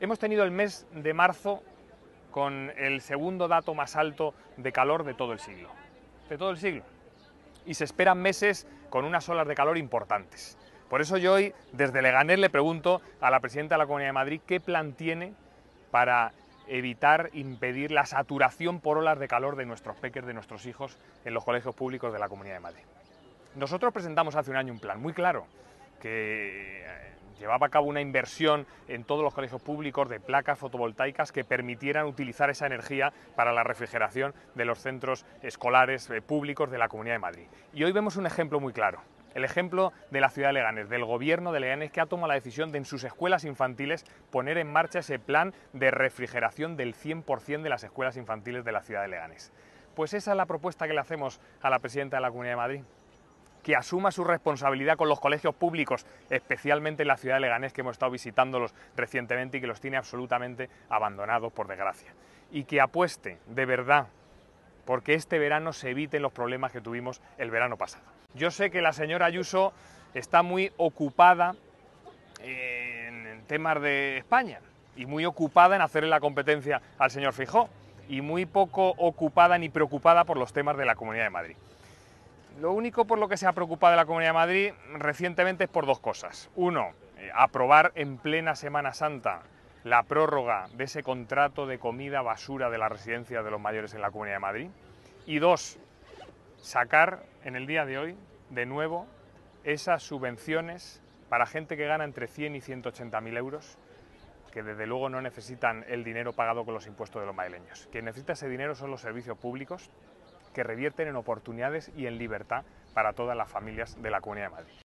Hemos tenido el mes de marzo con el segundo dato más alto de calor de todo el siglo. De todo el siglo. Y se esperan meses con unas olas de calor importantes. Por eso yo hoy, desde Leganés, le pregunto a la presidenta de la Comunidad de Madrid qué plan tiene para evitar, impedir la saturación por olas de calor de nuestros peques, de nuestros hijos en los colegios públicos de la Comunidad de Madrid. Nosotros presentamos hace un año un plan muy claro que eh, llevaba a cabo una inversión en todos los colegios públicos de placas fotovoltaicas que permitieran utilizar esa energía para la refrigeración de los centros escolares eh, públicos de la Comunidad de Madrid. Y hoy vemos un ejemplo muy claro. El ejemplo de la ciudad de Leganes, del gobierno de Leganes, que ha tomado la decisión de en sus escuelas infantiles poner en marcha ese plan de refrigeración del 100% de las escuelas infantiles de la ciudad de Leganes. Pues esa es la propuesta que le hacemos a la presidenta de la Comunidad de Madrid que asuma su responsabilidad con los colegios públicos, especialmente en la ciudad de Leganés, que hemos estado visitándolos recientemente y que los tiene absolutamente abandonados, por desgracia. Y que apueste de verdad porque este verano se eviten los problemas que tuvimos el verano pasado. Yo sé que la señora Ayuso está muy ocupada en temas de España y muy ocupada en hacerle la competencia al señor Fijó y muy poco ocupada ni preocupada por los temas de la Comunidad de Madrid. Lo único por lo que se ha preocupado la Comunidad de Madrid recientemente es por dos cosas. Uno, eh, aprobar en plena Semana Santa la prórroga de ese contrato de comida basura de la residencia de los mayores en la Comunidad de Madrid. Y dos, sacar en el día de hoy de nuevo esas subvenciones para gente que gana entre 100 y 180 mil euros, que desde luego no necesitan el dinero pagado con los impuestos de los madrileños. Quien necesita ese dinero son los servicios públicos, que revierten en oportunidades y en libertad para todas las familias de la Comunidad de Madrid.